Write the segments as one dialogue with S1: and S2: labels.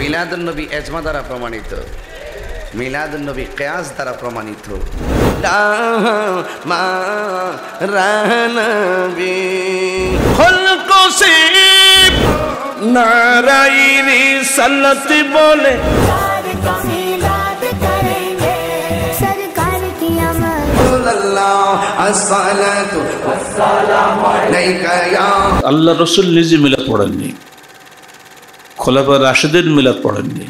S1: মিলাদুল নবী এজমা দ্বারা প্রমাণিত মিলাদুল নবী কেয়াস দ্বারা প্রমাণিত মা বলে আল্লাহ রসুল নিজে মিলাদ পড়েননি খোলাফা রাশেদের মিলাদ পড়েননি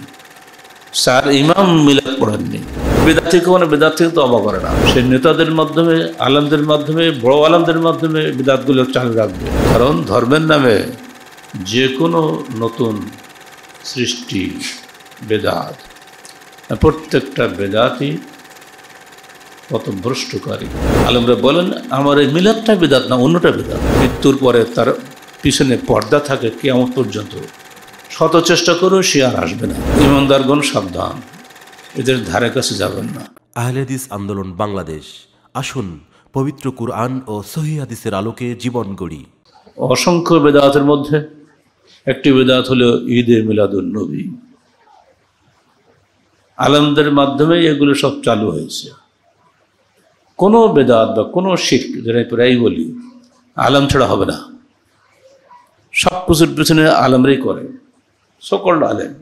S1: স্যার ইমাম মিলাদ পড়েননি বেদাত থেকে মানে বেদাত থেকে তো অবা করে না সে নেতাদের মাধ্যমে আলমদের মাধ্যমে বড় আলমদের মাধ্যমে বেদাতগুলো চালু রাখবে কারণ ধর্মের নামে যে কোনো নতুন সৃষ্টি বেদাত প্রত্যেকটা বেদাতই কত ভ্রষ্টকারী আলমরা বলেন আমার এই মিলাদটা বেদাত না অন্যটা বেদাত মৃত্যুর পরে তার পিছনে পর্দা থাকে কেমন পর্যন্ত শত চেষ্টা করেও সে আর আসবে না ইমানদারগণ সাবধান এদের ধারে কাছে যাবেন না আহলেদিস আন্দোলন বাংলাদেশ আসুন পবিত্র কুরআন ও সহিদের আলোকে জীবন গড়ি অসংখ্য বেদাতের মধ্যে একটি বেদাত হল ঈদে মিলাদুল নবী আলমদের মাধ্যমে এগুলো সব চালু হয়েছে কোনো বেদাত বা কোনো শিখ যেটা প্রায় বলি আলম ছাড়া হবে না সব কিছুর পেছনে আলমরাই করে সকল আলেম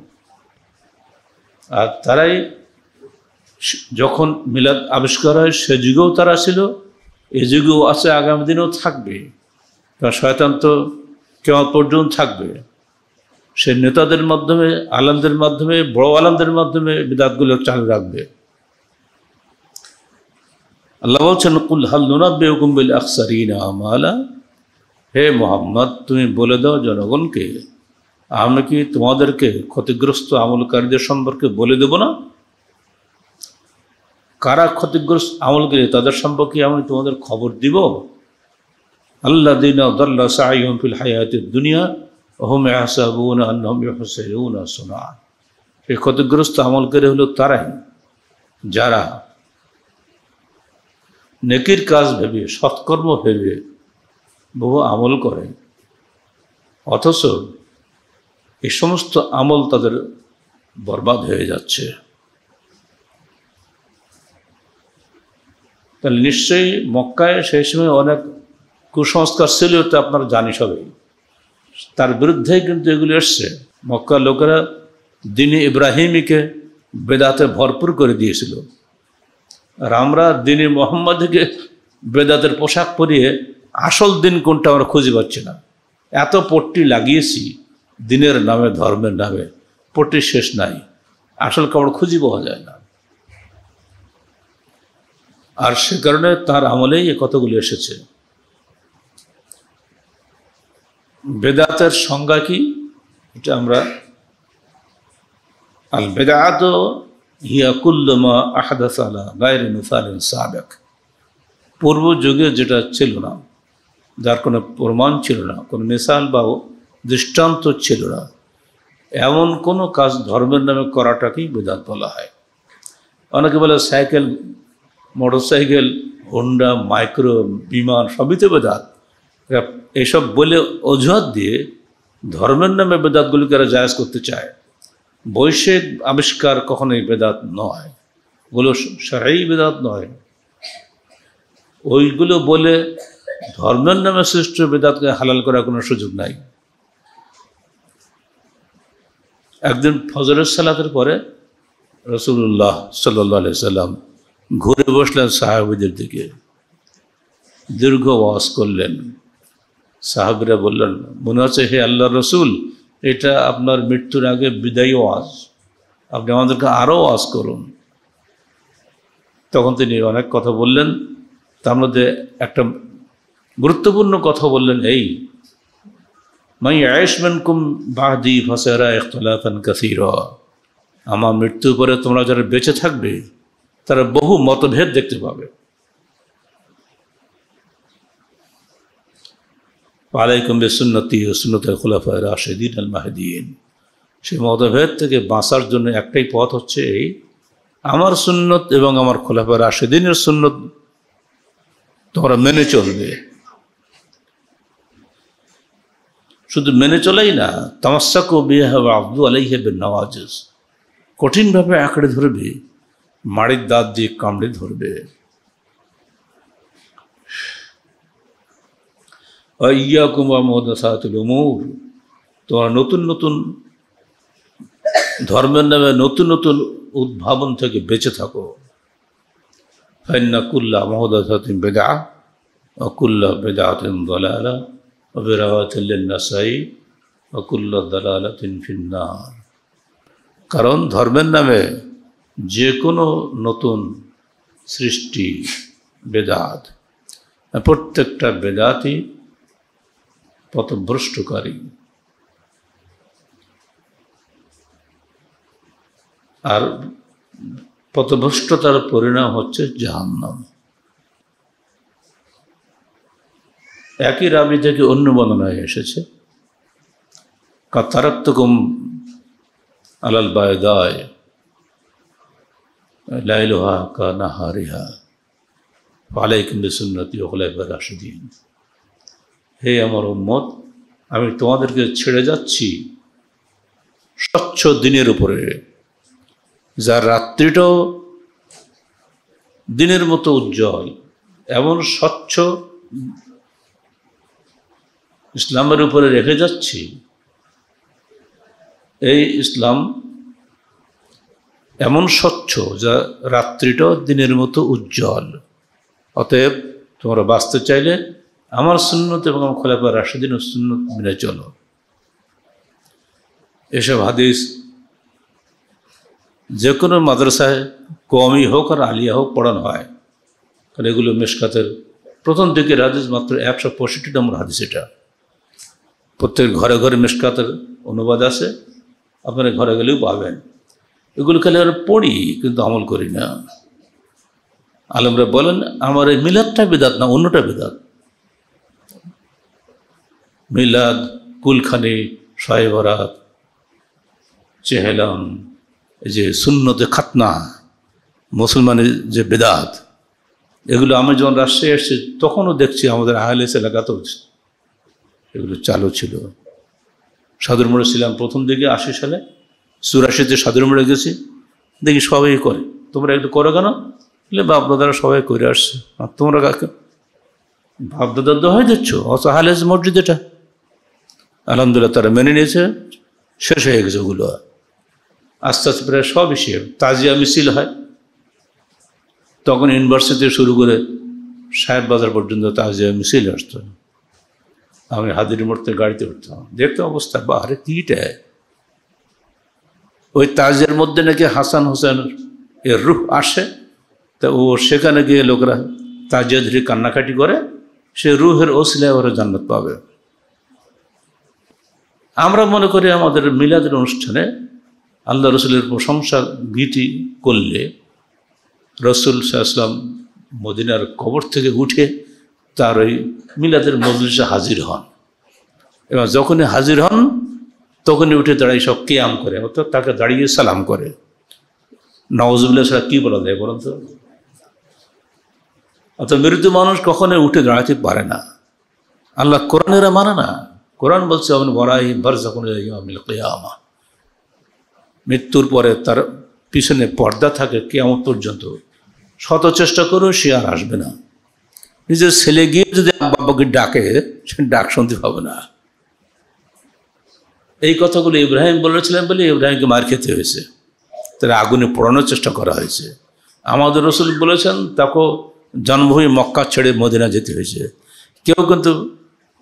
S1: আর তারাই যখন মিলাদ আবিষ্কার হয় সে যুগেও তারা ছিল এ যুগেও আছে আগামী দিনেও থাকবে কারণ শয়তান তো কেমন পর্যন্ত থাকবে সে নেতাদের মাধ্যমে আলামদের মাধ্যমে বড় আলামদের মাধ্যমে বিদাতগুলো চালু রাখবে আল্লাহ বলছেন কুল হাল নুনাব্বে হুকুম্বিল আকসারিন আমালা হে মোহাম্মদ তুমি বলে দাও জনগণকে আমি কি তোমাদেরকে ক্ষতিগ্রস্ত আমলকারীদের সম্পর্কে বলে দেব না কারা ক্ষতিগ্রস্ত আমলকারী তাদের সম্পর্কে আমি তোমাদের খবর দিব আল্লাহ দিন ফিল হায়াতের দুনিয়া ওহম আহসাবুন সোনা এই ক্ষতিগ্রস্ত আমলকারী হলো তারাই যারা নেকির কাজ ভেবে সৎকর্ম ভেবে বহু আমল করে অথচ এই সমস্ত আমল তাদের বরবাদ হয়ে যাচ্ছে তাহলে নিশ্চয়ই মক্কায় সেই সময় অনেক কুসংস্কার ছিল তো আপনারা জানি সবাই তার বিরুদ্ধে কিন্তু এগুলি এসছে মক্কার লোকেরা দিনী ইব্রাহিমীকে বেদাতে ভরপুর করে দিয়েছিল আর আমরা দিনে মোহাম্মদকে বেদাতের পোশাক পরিয়ে আসল দিন কোনটা আমরা খুঁজে পাচ্ছি না এত পট্টি লাগিয়েছি দিনের নামে ধর্মের নামে পটি শেষ নাই আসল কাপড় খুঁজি পাওয়া যায় না আর সে কারণে তার আমলেই এ কতগুলি এসেছে বেদাতের সংজ্ঞা কি এটা আমরা আল বেদাত হিয়া কুল্লমা আহাদাস আলা গায়রে সাবেক পূর্ব যুগে যেটা ছিল না যার কোনো প্রমাণ ছিল না কোনো মিসাল বা দৃষ্টান্ত ছিল না এমন কোনো কাজ ধর্মের নামে করাটাকেই বেদাত বলা হয় অনেকে বলে সাইকেল মোটরসাইকেল হোন্ডা মাইক্রো বিমান সবই তো বেদাত এসব বলে অজুহাত দিয়ে ধর্মের নামে বেদাতগুলিকে এরা জায়জ করতে চায় বৈশ্বিক আবিষ্কার কখনোই বেদাত নয় ওগুলো সারাই বেদাত নয় ওইগুলো বলে ধর্মের নামে সৃষ্ট বেদাতকে হালাল করার কোনো সুযোগ নাই একদিন ফজরের সালাতের পরে রসুল্লাহ সাল্লাহ সাল্লাম ঘুরে বসলেন সাহাবিদের দিকে দীর্ঘ ওয়াজ করলেন সাহাবিরা বললেন মনে হচ্ছে হে আল্লাহ রসুল এটা আপনার মৃত্যুর আগে বিদায়ী ওয়াজ আপনি আমাদেরকে আরও ওয়াজ করুন তখন তিনি অনেক কথা বললেন তার মধ্যে একটা গুরুত্বপূর্ণ কথা বললেন এই মাই আয়ুষ্মান কুম বাহাদি ফসেরা ইখতলাফান কাসির আমার মৃত্যুর পরে তোমরা যারা বেঁচে থাকবে তারা বহু মতভেদ দেখতে পাবে আলাইকুম বেসুন্নতি সুন্নত খোলাফা রাশেদিন আল মাহেদিন সেই মতভেদ থেকে বাঁচার জন্য একটাই পথ হচ্ছে এই আমার সুন্নত এবং আমার খোলাফা রাশেদিনের সুন্নত তোমরা মেনে চলবে শুধু মেনে চলেই না তামাশাক ও বিয়ে হবে আব্দু আলাই হেবে নওয়াজ কঠিনভাবে আঁকড়ে ধরবে মাড়ির দাঁত দিয়ে কামড়ে ধরবে ইয়া কুমা মহদাসাতুল উমুর তোমার নতুন নতুন ধর্মের নামে নতুন নতুন উদ্ভাবন থেকে বেঁচে থাকো ফাইন্না কুল্লা মহদাসাতিম বেদা অকুল্লা বেদা দলালা অবিরাওয়াত নাসাই অকুল্লা দালালাতিন ফিন্নার কারণ ধর্মের নামে যে কোনো নতুন সৃষ্টি বেদাত প্রত্যেকটা বেদাতই পথভ্রষ্টকারী আর পথভ্রষ্টতার পরিণাম হচ্ছে জাহান্নাম একই রাবি থেকে অন্য বর্ণনায় এসেছে কাতারাত্মকুম আলাল বায়দায় লাইলোহা কা নাহারিহা আলাইকুম বিসুন্নতি ওখলাইবা রাশিদিন হে আমার উম্মত আমি তোমাদেরকে ছেড়ে যাচ্ছি স্বচ্ছ দিনের উপরে যার রাত্রিটাও দিনের মতো উজ্জ্বল এমন স্বচ্ছ ইসলামের উপরে রেখে যাচ্ছি এই ইসলাম এমন স্বচ্ছ যা রাত্রিটাও দিনের মতো উজ্জ্বল অতএব তোমরা বাঁচতে চাইলে আমার সুন্নত এবং আমার খোলাপা রাশেদিন সুন্নত মিলে চলো এসব হাদিস যে কোনো মাদ্রাসায় কমই হোক আর আলিয়া হোক পড়ানো হয় কারণ এগুলো মেশকাতের প্রথম দিকে হাদিস মাত্র একশো পঁয়ষট্টি নম্বর হাদিস এটা প্রত্যেক ঘরে ঘরে মিসকাতের অনুবাদ আছে আপনারা ঘরে গেলেও পাবেন এগুলো খালি আমরা পড়ি কিন্তু আমল করি না আলমরা বলেন আমার এই মিলাদটা বেদাত না অন্যটা বেদাত মিলাদ কুলখানি সাহেবরাত চেহেলাম এই যে শূন্যতে খাতনা মুসলমানের যে বেদাত এগুলো আমি যখন রাষ্ট্রে এসেছি তখনও দেখছি আমাদের আহলেস এলাকাতেও এগুলো চালু ছিল সাধুর মোড়ে ছিলাম প্রথম দিকে আশি সালে চুরাশিতে সাধুর মোড়ে গেছি দেখি সবাই করে তোমরা একটু করো কেন বাপদাদারা সবাই করে আসছে আর তোমরা কাকে বাপদাদার তো হয়ে যাচ্ছ অসহালে মসজিদ এটা আলহামদুলিল্লাহ তারা মেনে নিয়েছে শেষ হয়ে গেছে ওগুলো আস্তে আস্তে প্রায় সব ইসে তাজিয়া মিছিল হয় তখন ইউনিভার্সিটি শুরু করে সাহেব বাজার পর্যন্ত তাজিয়া মিছিল আসতো আমি হাজির মরতে গাড়িতে উঠতাম দেখতে অবস্থা বাহারে আরে কিটা ওই তাজের মধ্যে নাকি হাসান হোসেন এর রুফ আসে তা ও সেখানে গিয়ে লোকরা তাজিয়া ধরে কান্নাকাটি করে সে রুহের ওসিলায় ওরা জান্নাত পাবে আমরা মনে করি আমাদের মিলাদের অনুষ্ঠানে আল্লাহ রসুলের প্রশংসা গীতি করলে রসুল সাহা মদিনার কবর থেকে উঠে তার ওই মিলাদের মজলিসে হাজির হন এবং যখনই হাজির হন তখনই উঠে দাঁড়ায় সব কেয়াম করে অর্থাৎ তাকে দাঁড়িয়ে সালাম করে নওয়াজুল্লাহ ছাড়া কী বলা যায় বলুন তো অর্থাৎ মৃত্যু মানুষ কখনো উঠে দাঁড়াতে পারে না আল্লাহ কোরআনেরা মানে না কোরআন বলছে আমি বড়াই বার যখন কেয়ামা মৃত্যুর পরে তার পিছনে পর্দা থাকে কেয়ামত পর্যন্ত শত চেষ্টা করেও সে আর আসবে না নিজের ছেলে গিয়ে যদি আব্বাকে ডাকে সে ডাক শুনতে পাবে না এই কথাগুলো ইব্রাহিম বলেছিলেন বলে ইব্রাহিমকে মার খেতে হয়েছে তার আগুনে পোড়ানোর চেষ্টা করা হয়েছে আমাদের রসুল বলেছেন তাকে জন্মভূমি মক্কা ছেড়ে মদিনা যেতে হয়েছে কেউ কিন্তু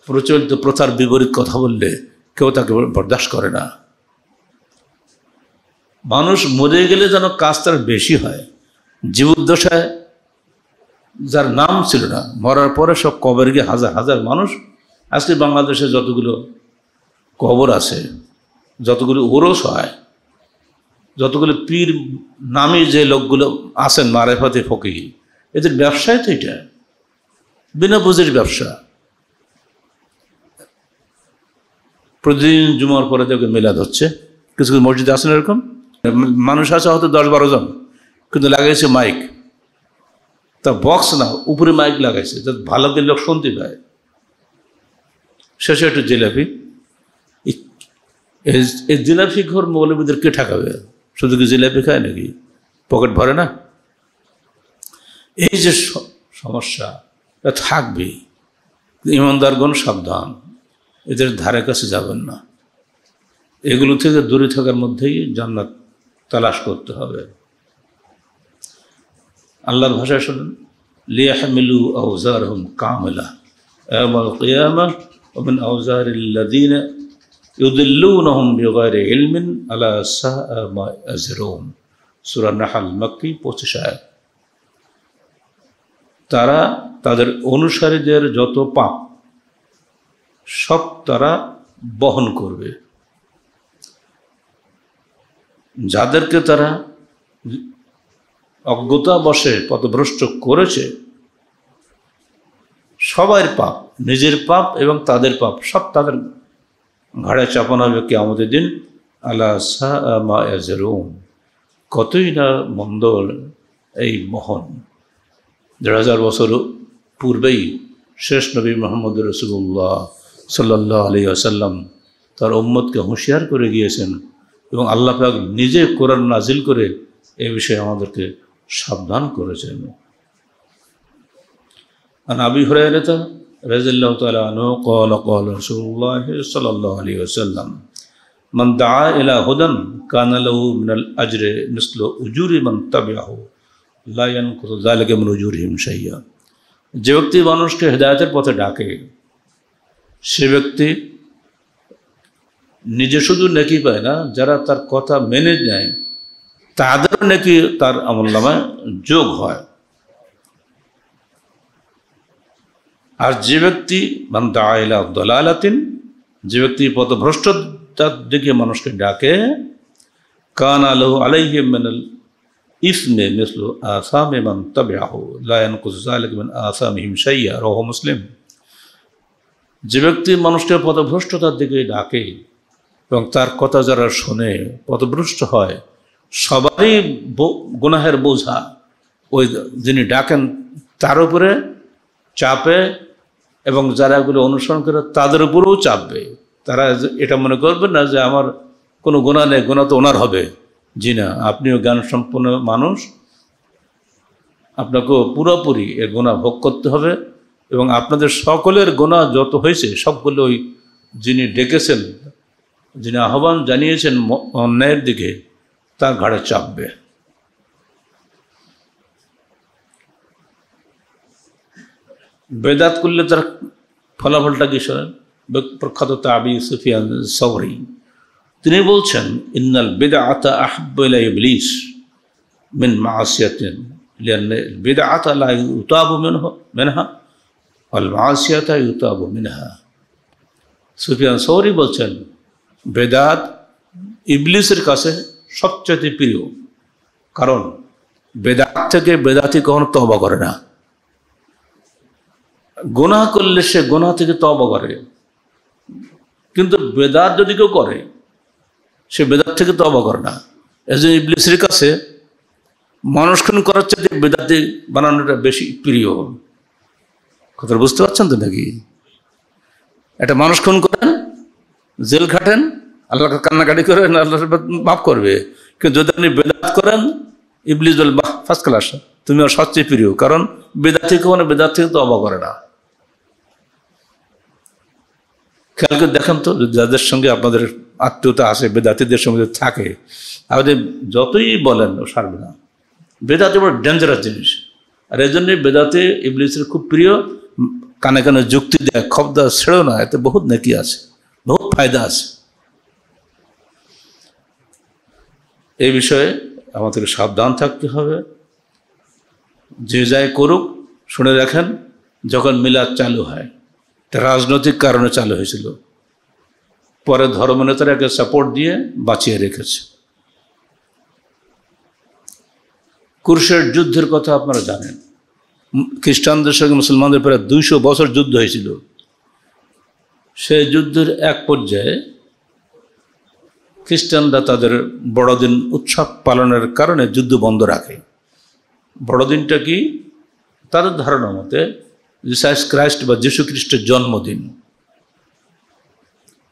S1: প্রচলিত প্রথার বিপরীত কথা বললে কেউ তাকে বরদাস্ত করে না মানুষ মরে গেলে যেন কাজ তার বেশি হয় জীবদ্দশায় যার নাম ছিল না মরার পরে সব কবর গিয়ে হাজার হাজার মানুষ আজকে বাংলাদেশে যতগুলো কবর আছে যতগুলো ওরস হয় যতগুলো পীর নামে যে লোকগুলো আছেন মারেফাতে ফকি এদের ব্যবসায় তো এটা বিনা পুঁজির ব্যবসা প্রতিদিন জুমার পরে দেখবেন মেলাদ হচ্ছে কিছু কিছু মসজিদে আছেন এরকম মানুষ আছে হয়তো দশ বারো জন কিন্তু লাগিয়েছে মাইক তা বক্স না উপরে মাইক লাগাইছে যাতে ভালো দিন লোক শুনতে পায় শেষে একটু জিলাপি এই জিলাপি ঘর মৌলবীদের কে ঠাকাবে শুধু কি জিলাপি খায় নাকি পকেট ভরে না এই যে সমস্যা এটা থাকবেই ইমানদারগণ সাবধান এদের ধারে কাছে যাবেন না এগুলো থেকে দূরে থাকার মধ্যেই জান্নাত তালাশ করতে হবে আল্লাহর ভাষা শুনুন লিয়াহমিলু আউজার হুম কামলা এমাল কিয়ামা ومن أوزار الذين يضلونهم بغير علم على ساء ما يزرون সুরা নাহাল মক্কি পঁচিশ আয়াত তারা তাদের অনুসারীদের যত পাপ সব তারা বহন করবে যাদেরকে তারা অজ্ঞতা বসে পথভ্রষ্ট করেছে সবার পাপ নিজের পাপ এবং তাদের পাপ সব তাদের ঘাড়ে চাপানো হবে কে আমাদের দিন আল্লাহ কতই না মন্দল এই মহন দেড় হাজার বছর পূর্বেই শেষ নবী মোহাম্মদ রসুল্লাহ সাল্লাহ আলী আসাল্লাম তার উম্মদকে হুঁশিয়ার করে গিয়েছেন এবং আল্লাহ পাক নিজে কোরআন নাজিল করে এ বিষয়ে আমাদেরকে সাবধান করেছেন নাবি হরেতা রাজিল্লাহ তাআলা আনহু ক্বাল ক্বাল রাসূলুল্লাহ সাল্লাল্লাহু আলাইহি ওয়াসাল্লাম মান দাআ ইলা হুদান কানা লাহু মিনাল আজরি মিসলু উজুরি মান তাবিআহু লা ইয়ানকুতু যালিকা মিন উজুরিহিম শাইয়্যা যে ব্যক্তি মানুষকে হেদায়েতের পথে ডাকে সে ব্যক্তি নিজে শুধু নাকি পায় না যারা তার কথা মেনে নেয় তাদেরও নাকি তার আমল নামায় যোগ হয় আর যে ব্যক্তি মান দায়লা দলালাতিন যে ব্যক্তি পথভ্রষ্টতার দিকে মানুষকে ডাকে কান আলহ আলাইহি মিনাল ইসমে মিসলু আসাম তবে আহ লায়ন কুজালিক মিন আসাম হিমসাইয়া রহ মুসলিম যে ব্যক্তি মানুষকে পথভ্রষ্টতার দিকে ডাকে এবং তার কথা যারা শোনে পথভ্রষ্ট হয় সবারই গুনাহের বোঝা ওই যিনি ডাকেন তার উপরে চাপে এবং যারা এগুলো অনুসরণ করে তাদের উপরেও চাপবে তারা এটা মনে করবে না যে আমার কোনো গোনা নেই গোনা তো ওনার হবে জি না আপনিও জ্ঞান সম্পন্ন মানুষ আপনাকেও পুরোপুরি এর গোনা ভোগ করতে হবে এবং আপনাদের সকলের গোনা যত হয়েছে সবগুলো ওই যিনি ডেকেছেন যিনি আহ্বান জানিয়েছেন অন্যায়ের দিকে তা ঘড়ে 잡বে বেদাত কুললে তার ফলাফলটা কি জানেন প্রখ্যাত তা আবি সুফিয়ান সাওরি তিনি বলেছেন ইন্নাল বিদআতা আহাব্বু লাইবलीस মিন মাআসিয়াতিন লানাল বিদআতা লা ইউতাবু মিনহা মিনহা ওয়াল মাআসিয়াতু ইউতাবু মিনহা সুফিয়ান সাওরি বলেছেন বিদাত ইবলিসের কাছে সবচেয়ে প্রিয় কারণ বেদাত থেকে বেদাতি কখনো তহবা করে না গোনা করলে সে গোনা থেকে তহবা করে কিন্তু বেদাত যদি কেউ করে সে বেদাত থেকে তহবা করে না এজন্য ইবলিসের কাছে মানুষক্ষণ করার চাইতে বেদাতি বানানোটা বেশি প্রিয় কথাটা বুঝতে পারছেন তো নাকি একটা মানুষক্ষণ করেন জেল খাটেন আল্লাহ কান্নাকাটি করেন আল্লাহ মাফ করবে কিন্তু যদি আপনি বেদাত করেন ইবলিজ বাহ ফার্স্ট ক্লাস তুমি ওর সবচেয়ে প্রিয় কারণ বেদাত থেকে মানে বেদাত থেকে তো অবা করে না খেয়াল করে দেখেন তো যাদের সঙ্গে আপনাদের আত্মীয়তা আছে বেদাতিদের সঙ্গে থাকে আপনি যতই বলেন ও সারবে না বেদাতে বড় ডেঞ্জারাস জিনিস আর এই জন্যই বেদাতে ইবলিসের খুব প্রিয় কানে কানে যুক্তি দেয় খবদা ছেড়েও না এতে বহুত নাকি আছে বহুত ফায়দা আছে এই বিষয়ে আমাদেরকে সাবধান থাকতে হবে যে যাই করুক শুনে রাখেন যখন মিলাদ চালু হয় তা রাজনৈতিক কারণে চালু হয়েছিল পরে ধর্মনেতারাকে সাপোর্ট দিয়ে বাঁচিয়ে রেখেছে কুরুষের যুদ্ধের কথা আপনারা জানেন খ্রিস্টানদের সঙ্গে মুসলমানদের প্রায় দুইশো বছর যুদ্ধ হয়েছিল সেই যুদ্ধের এক পর্যায়ে খ্রিস্টানরা তাদের বড়দিন উৎসব পালনের কারণে যুদ্ধ বন্ধ রাখে বড়দিনটা কি তাদের ধারণা মতে জিসাস ক্রাইস্ট বা যীশু খ্রিস্টের জন্মদিন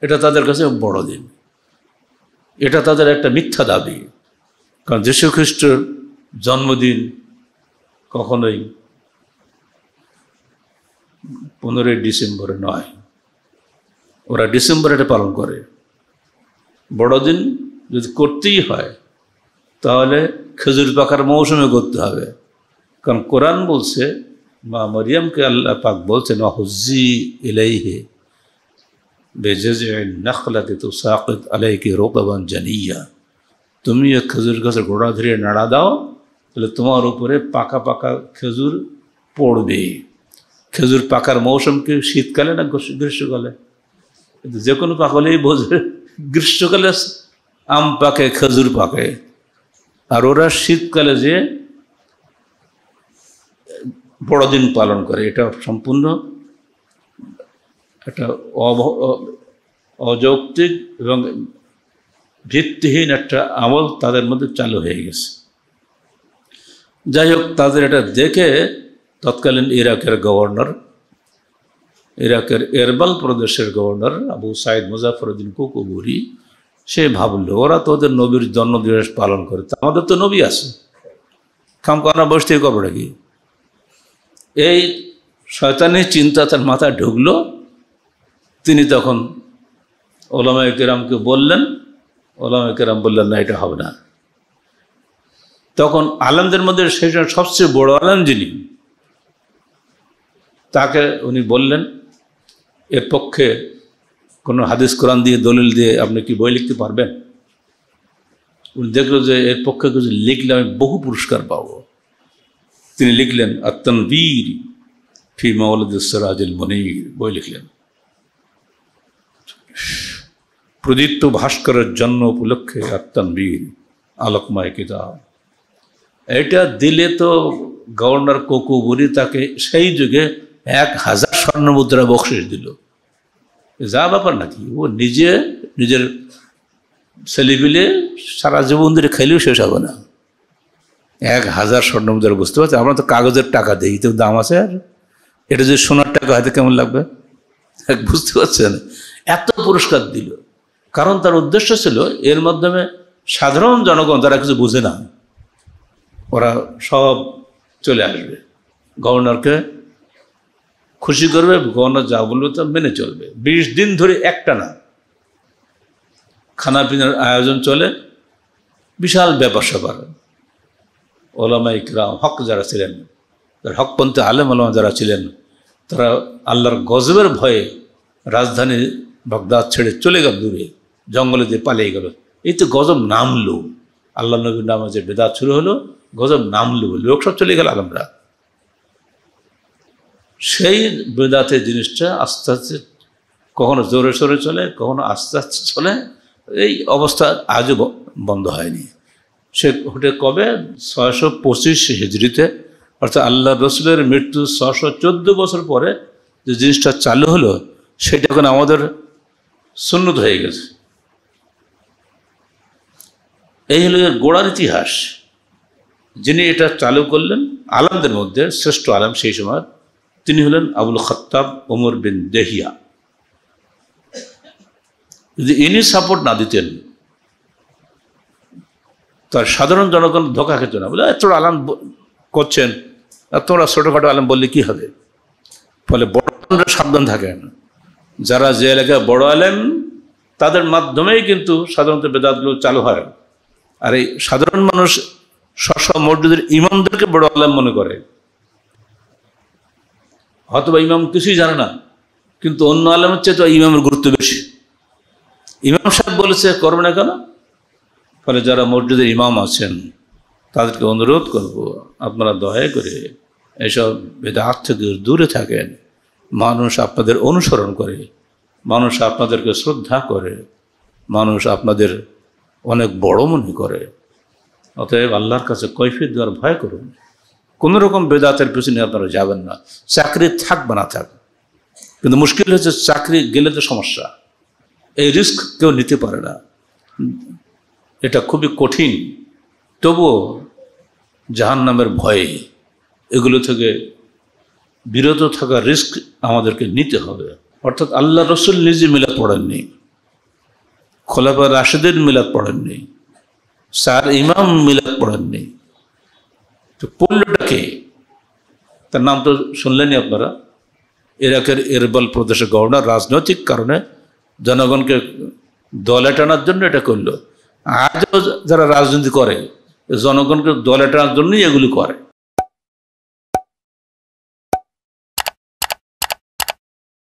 S1: এটা তাদের কাছে বড়দিন এটা তাদের একটা মিথ্যা দাবি কারণ যীশু খ্রিস্টের জন্মদিন কখনোই পনেরোই ডিসেম্বরে নয় ওরা ডিসেম্বরে এটা পালন করে বড়দিন যদি করতেই হয় তাহলে খেজুর পাকার মৌসুমে করতে হবে কারণ কোরআন বলছে মা মরিয়ামকে আল্লাহ পাক বলছেন হজ্জি ইলাইহে বেজেজলাকে তো সাকিত আলাইকে রোকাবান জানিয়া তুমি খেজুর গাছের ঘোড়া ধরে নাড়া দাও তাহলে তোমার উপরে পাকা পাকা খেজুর পড়বে খেজুর পাকার মৌসুমকে শীতকালে না গ্রীষ্মকালে যে কোনো পাক হলেই বোঝে গ্রীষ্মকালে আম পাকে খেজুর পাকে আর ওরা শীতকালে যে বড়দিন পালন করে এটা সম্পূর্ণ একটা অযৌক্তিক এবং ভিত্তিহীন একটা আমল তাদের মধ্যে চালু হয়ে গেছে যাই হোক তাদের এটা দেখে তৎকালীন ইরাকের গভর্নর ইরাকের এরবাল প্রদেশের governor Abu Said Muzaffaruddin Kukburi সে ভাবলো ওরা তো ওদের নবীর জন্মদিবস পালন করে আমাদের তো নবী আছে খামকানা বসতে করবো নাকি এই শয়তানের চিন্তা তার মাথায় ঢুকলো তিনি তখন ওলামা কেরামকে বললেন ওলামা কেরাম বললেন না এটা হবে না তখন আলমদের মধ্যে সেই সবচেয়ে বড় আলম যিনি তাকে উনি বললেন এর পক্ষে কোনো হাদিস কোরআন দিয়ে দলিল দিয়ে আপনি কি বই লিখতে পারবেন উনি দেখলো যে এর পক্ষে কিছু লিখলে আমি বহু পুরস্কার পাব তিনি লিখলেন আত্মনবীর ফি মাওলাদুসরাজুল মনির বই লিখলেন প্রদীপ্ত ভাস্করের জন্ম উপলক্ষে আত্মনবীর আলোকময় কিতাব এটা দিলে তো গভর্নর কোকু বলি তাকে সেই যুগে এক হাজার স্বর্ণমুদ্রা বকশিস দিল যা ব্যাপার নাকি ও নিজে নিজের ছেলেপিলে সারা জীবন ধরে খেলেও শেষ হবে না এক হাজার স্বর্ণ মুদ্রা বুঝতে পারছি আমরা তো কাগজের টাকা দিই তো দাম আছে আর এটা যদি সোনার টাকা হয়তো কেমন লাগবে বুঝতে পারছেন এত পুরস্কার দিল কারণ তার উদ্দেশ্য ছিল এর মাধ্যমে সাধারণ জনগণ তারা কিছু বুঝে না ওরা সব চলে আসবে গভর্নরকে খুশি করবে গণ যা বলবে তা মেনে চলবে বিশ দিন ধরে একটা না খানা পিনার আয়োজন চলে বিশাল ব্যাপার সবার ওলামা ইকরাম হক যারা ছিলেন হক হকপন্থী আলেম ওলামা যারা ছিলেন তারা আল্লাহর গজবের ভয়ে রাজধানী বাগদাদ ছেড়ে চলে গেল দূরে জঙ্গলে যে পালিয়ে গেল এই তো গজব নামলো আল্লাহ নবীর যে বেদাত শুরু হলো গজব নামলো লোক সব চলে গেল আলমরা সেই বেদাতে জিনিসটা আস্তে আস্তে কখনো জোরে সরে চলে কখনো আস্তে আস্তে চলে এই অবস্থা আজও বন্ধ হয়নি সে ঘটে কবে ছয়শো পঁচিশ হিজড়িতে অর্থাৎ আল্লাহ রসুলের মৃত্যু ছশো চোদ্দ বছর পরে যে জিনিসটা চালু হলো সেটা এখন আমাদের সুন্নত হয়ে গেছে এই হলো গোড়ার ইতিহাস যিনি এটা চালু করলেন আলামদের মধ্যে শ্রেষ্ঠ আলাম সেই সময় তিনি হলেন আবুল খত্তাব ওমর বিন দেহিয়া যদি ইনি সাপোর্ট না দিতেন তার সাধারণ জনগণ ধোকা খেত না বলে এত আলাম করছেন তোমরা ছোটোখাটো আলাম বললে কি হবে ফলে বড় সাবধান থাকে না যারা যে এলাকায় বড় আলেম তাদের মাধ্যমেই কিন্তু সাধারণত বেদাতগুলো চালু হয় আর এই সাধারণ মানুষ সব মসজিদের ইমামদেরকে বড় আলেম মনে করে হয়তো বা ইমাম কিছুই জানে না কিন্তু অন্য আলেমের চেয়ে তো ইমামের গুরুত্ব বেশি ইমাম সাহেব বলেছে করবে না কেন ফলে যারা মসজিদের ইমাম আছেন তাদেরকে অনুরোধ করব আপনারা দয়া করে এসব বেদাত থেকে দূরে থাকেন মানুষ আপনাদের অনুসরণ করে মানুষ আপনাদেরকে শ্রদ্ধা করে মানুষ আপনাদের অনেক বড় মনে করে অতএব আল্লাহর কাছে কৈফিত দেওয়ার ভয় করুন কোনো রকম বেদাতের পিছনে আপনারা যাবেন না চাকরি থাকবে না থাক কিন্তু মুশকিল হচ্ছে চাকরি গেলে তো সমস্যা এই রিস্ক কেউ নিতে পারে না এটা খুবই কঠিন তবুও জাহান্নামের ভয়ে এগুলো থেকে বিরত থাকা রিস্ক আমাদেরকে নিতে হবে অর্থাৎ আল্লাহ রসুল নিজে মিলাদ পড়েননি খোলাফা রাশেদের মিলাদ পড়েননি সার ইমাম মিলাদ পড়েননি তো পড়লোটা কে তার নাম তো শুনলেনি আপনারা ইরাকের এরবাল প্রদেশের গভর্নর রাজনৈতিক কারণে জনগণকে দলে টানার জন্য এটা করলো আজও যারা রাজনীতি করে জনগণকে দলে টানার জন্যই এগুলি করে